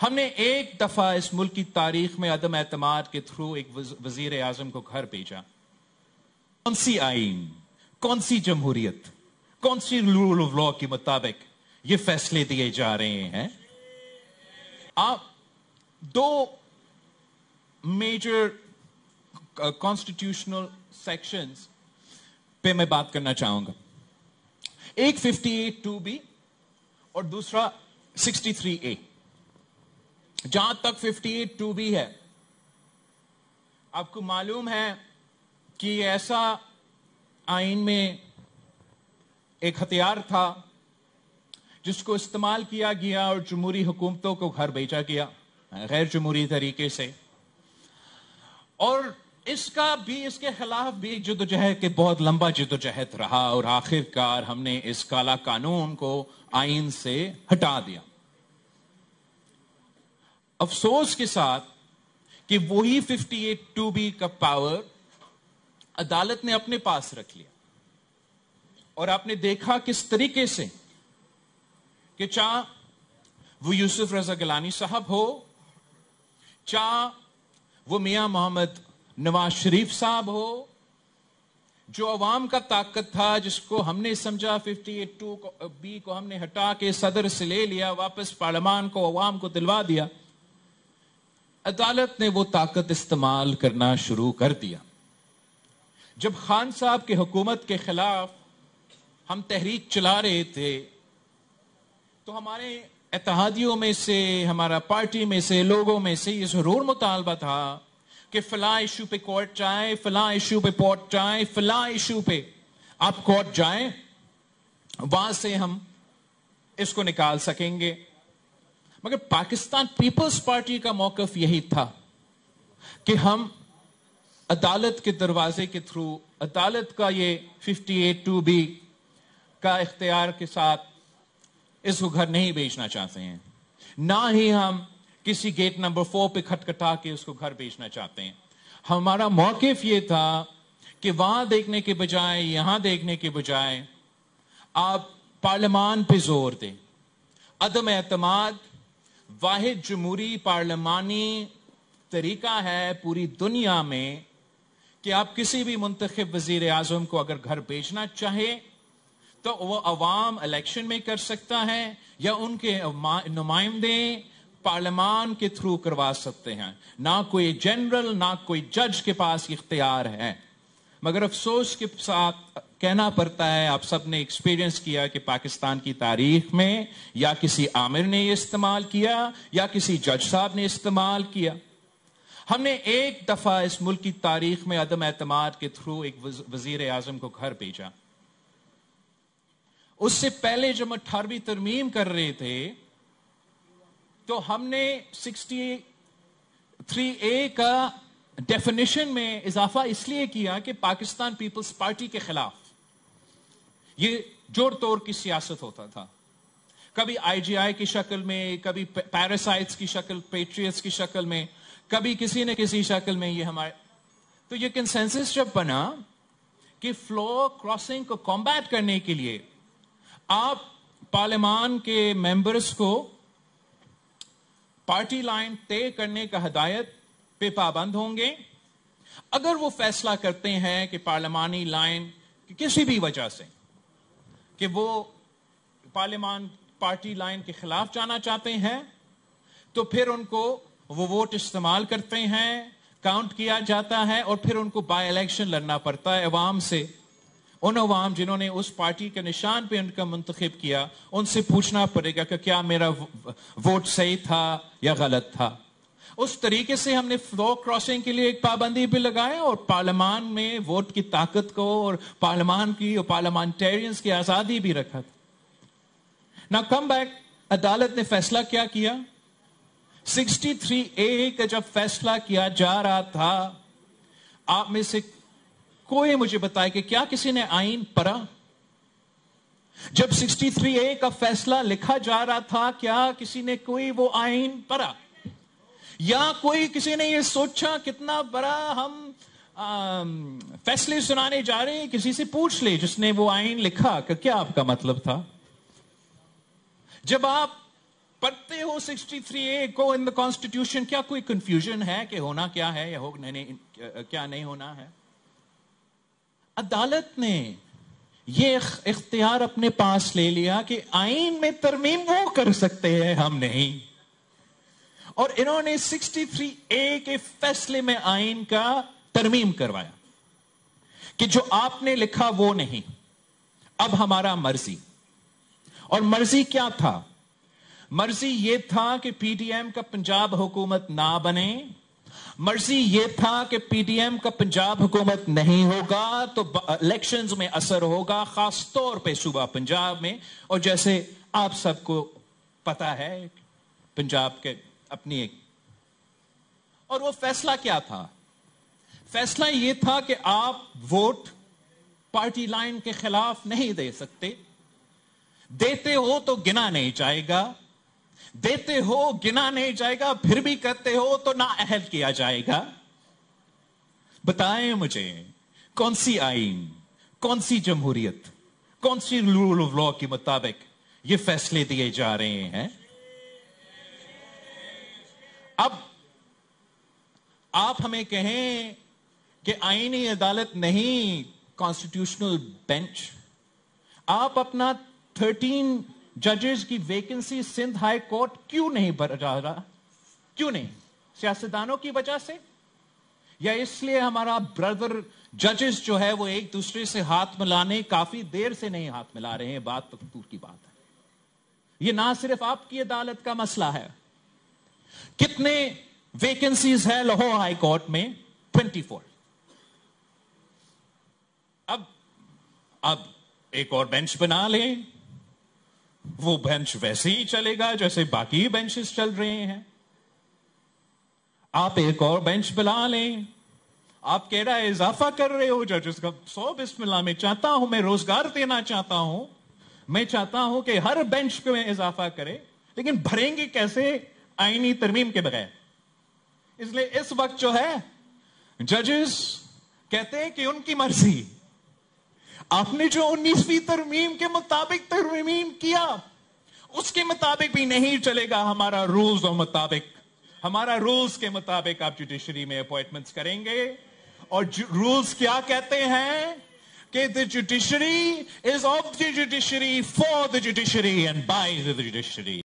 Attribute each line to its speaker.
Speaker 1: हमने एक दफा इस मुल्क की तारीख में अदम एतम के थ्रू एक वजीर आजम को घर भेजा कौन सी आइन कौन सी जमहूरियत कौन सी रूल ऑफ लॉ के मुताबिक ये फैसले दिए जा रहे हैं आप दो मेजर कॉन्स्टिट्यूशनल सेक्शंस पे मैं बात करना चाहूंगा एक फिफ्टी एट टू बी और दूसरा सिक्सटी थ्री ए जहां तक 58 टू बी है आपको मालूम है कि ऐसा आइन में एक हथियार था जिसको इस्तेमाल किया गया और जमहूरी हुकूमतों को घर बेचा गया गैर जमहूरी तरीके से और इसका भी इसके खिलाफ भी जदोजहद के बहुत लंबा जदोजहद रहा और आखिरकार हमने इस काला कानून को आइन से हटा दिया अफसोस के साथ कि वही फिफ्टी एट टू बी का पावर अदालत ने अपने पास रख लिया और आपने देखा किस तरीके से कि चाह वो यूसुफ रजा गिलानी साहब हो चाह वो मियां मोहम्मद नवाज शरीफ साहब हो जो अवाम का ताकत था जिसको हमने समझा फिफ्टी एट टू बी को हमने हटा के सदर से ले लिया वापस पार्लियामान को अवाम को दिलवा दिया अदालत ने वो ताकत इस्तेमाल करना शुरू कर दिया जब खान साहब के हुकूमत के खिलाफ हम तहरीक चला रहे थे तो हमारे इतिहादियों में से हमारा पार्टी में से लोगों में से ये ज़रूर मुतालबा था कि फला इशू पे कोर्ट जाए फला इशू पे कोर्ट जाए फला इशू पे आप कोर्ट जाए वहां से हम इसको निकाल सकेंगे मगर पाकिस्तान पीपल्स पार्टी का मौकफ यही था कि हम अदालत के दरवाजे के थ्रू अदालत का ये 58 टू बी का इख्तियार के साथ इसको घर नहीं बेचना चाहते हैं ना ही हम किसी गेट नंबर फोर पे खटखटा के उसको घर बेचना चाहते हैं हमारा मौकफ ये था कि वहां देखने के बजाय यहां देखने के बजाय आप पार्लियामान पे जोर दें अदम एतमाद वाहिद जमहूरी पार्लियामानी तरीका है पूरी दुनिया में कि आप किसी भी मुंतखब वजीर आजम को अगर घर भेजना चाहे तो वो अवाम इलेक्शन में कर सकता है या उनके नुमाइंदे पार्लियामान के थ्रू करवा सकते हैं ना कोई जनरल ना कोई जज के पास इख्तियार है मगर अफसोस के साथ कहना पड़ता है आप सब ने एक्सपीरियंस किया कि पाकिस्तान की तारीख में या किसी आमिर ने इस्तेमाल किया या किसी जज साहब ने इस्तेमाल किया हमने एक दफा इस मुल्क की तारीख में अदम एतम के थ्रू एक वजीर आजम को घर भेजा उससे पहले जब अठारहवीं तरमीम कर रहे थे तो हमने सिक्सटी थ्री ए का डेफिनेशन में इजाफा इसलिए किया कि पाकिस्तान पीपल्स पार्टी के खिलाफ ये जोर तोड़ की सियासत होता था कभी आईजीआई की शक्ल में कभी पैरासाइट्स की शक्ल पेट्रियट्स की शक्ल में कभी किसी न किसी शक्ल में ये हमारे तो ये कंसेंसस जब बना कि फ्लो क्रॉसिंग को कॉम्बैट करने के लिए आप पार्लियामान के मेंबर्स को पार्टी लाइन तय करने का हदायत पे पाबंद होंगे अगर वो फैसला करते हैं कि पार्लियामानी लाइन कि किसी भी वजह से कि वो पार्लियामान पार्टी लाइन के खिलाफ जाना चाहते हैं तो फिर उनको वो वोट इस्तेमाल करते हैं काउंट किया जाता है और फिर उनको बाय इलेक्शन लड़ना पड़ता है अवाम से उन अवाम जिन्होंने उस पार्टी के निशान पे उनका मंतखब किया उनसे पूछना पड़ेगा कि क्या मेरा वोट सही था या गलत था उस तरीके से हमने फ्लो क्रॉसिंग के लिए एक पाबंदी भी लगाया और पार्लियामान में वोट की ताकत को और पार्लियामान की और पार्लियामेंटेरियंस की आजादी भी रखा था ना कम बैक अदालत ने फैसला क्या किया 63 ए का जब फैसला किया जा रहा था आप में से कोई मुझे बताए कि क्या किसी ने आइन पढ़ा जब 63 ए का फैसला लिखा जा रहा था क्या किसी ने कोई वो आइन पढ़ा या कोई किसी ने ये सोचा कितना बड़ा हम फैसले सुनाने जा रहे हैं किसी से पूछ ले जिसने वो आइन लिखा कि क्या आपका मतलब था जब आप पढ़ते हो 63 ए को इन द कॉन्स्टिट्यूशन क्या कोई कंफ्यूजन है कि होना क्या है या हो नहीं, क्या नहीं होना है अदालत ने ये इख्तियार अपने पास ले लिया कि आइन में तरमीम वो कर सकते हैं हम नहीं और इन्होंने 63 ए के फैसले में आइन का तरमीम करवाया कि जो आपने लिखा वो नहीं अब हमारा मर्जी और मर्जी क्या था मर्जी ये था कि पीटीएम का पंजाब हुकूमत ना बने मर्जी ये था कि पीटीएम का पंजाब हुकूमत नहीं होगा तो इलेक्शंस में असर होगा खास तौर पे सुबह पंजाब में और जैसे आप सबको पता है पंजाब के अपनी एक और वो फैसला क्या था फैसला ये था कि आप वोट पार्टी लाइन के खिलाफ नहीं दे सकते देते हो तो गिना नहीं जाएगा देते हो गिना नहीं जाएगा फिर भी करते हो तो ना अहल किया जाएगा बताएं मुझे कौन सी आईन कौन सी जमहूरियत कौन सी रूल ऑफ लॉ के मुताबिक ये फैसले दिए जा रहे हैं अब आप हमें कहें कि आईनी अदालत नहीं कॉन्स्टिट्यूशनल बेंच आप अपना थर्टीन जजेस की वैकेंसी सिंध हाई कोर्ट क्यों नहीं भर रहा क्यों नहीं सियासतदानों की वजह से या इसलिए हमारा ब्रदर जजेस जो है वो एक दूसरे से हाथ मिलाने काफी देर से नहीं हाथ मिला रहे हैं बात तो दूर की बात है ये ना सिर्फ आपकी अदालत का मसला है कितने वैकेंसीज है लाहौर हाई कोर्ट में 24 अब अब एक और बेंच बना लें वो बेंच वैसे ही चलेगा जैसे बाकी बेंचेस चल रहे हैं आप एक और बेंच बना लें आप कह रहा है इजाफा कर रहे हो जजेस का सौ बिस्मिल्ला में चाहता हूं मैं रोजगार देना चाहता हूं मैं चाहता हूं कि हर बेंच में इजाफा करे लेकिन भरेंगे कैसे आईनी तरमीम के बगैर इसलिए इस वक्त जो है जजेस कहते हैं कि उनकी मर्जी आपने जो उन्नीसवीं तरमीम के मुताबिक तरमीम किया उसके मुताबिक भी नहीं चलेगा हमारा रूल्स और मुताबिक हमारा रूल्स के मुताबिक आप जुडिशरी में अपॉइंटमेंट्स करेंगे और रूल्स क्या कहते हैं कि the judiciary is of the judiciary for the judiciary and by the judiciary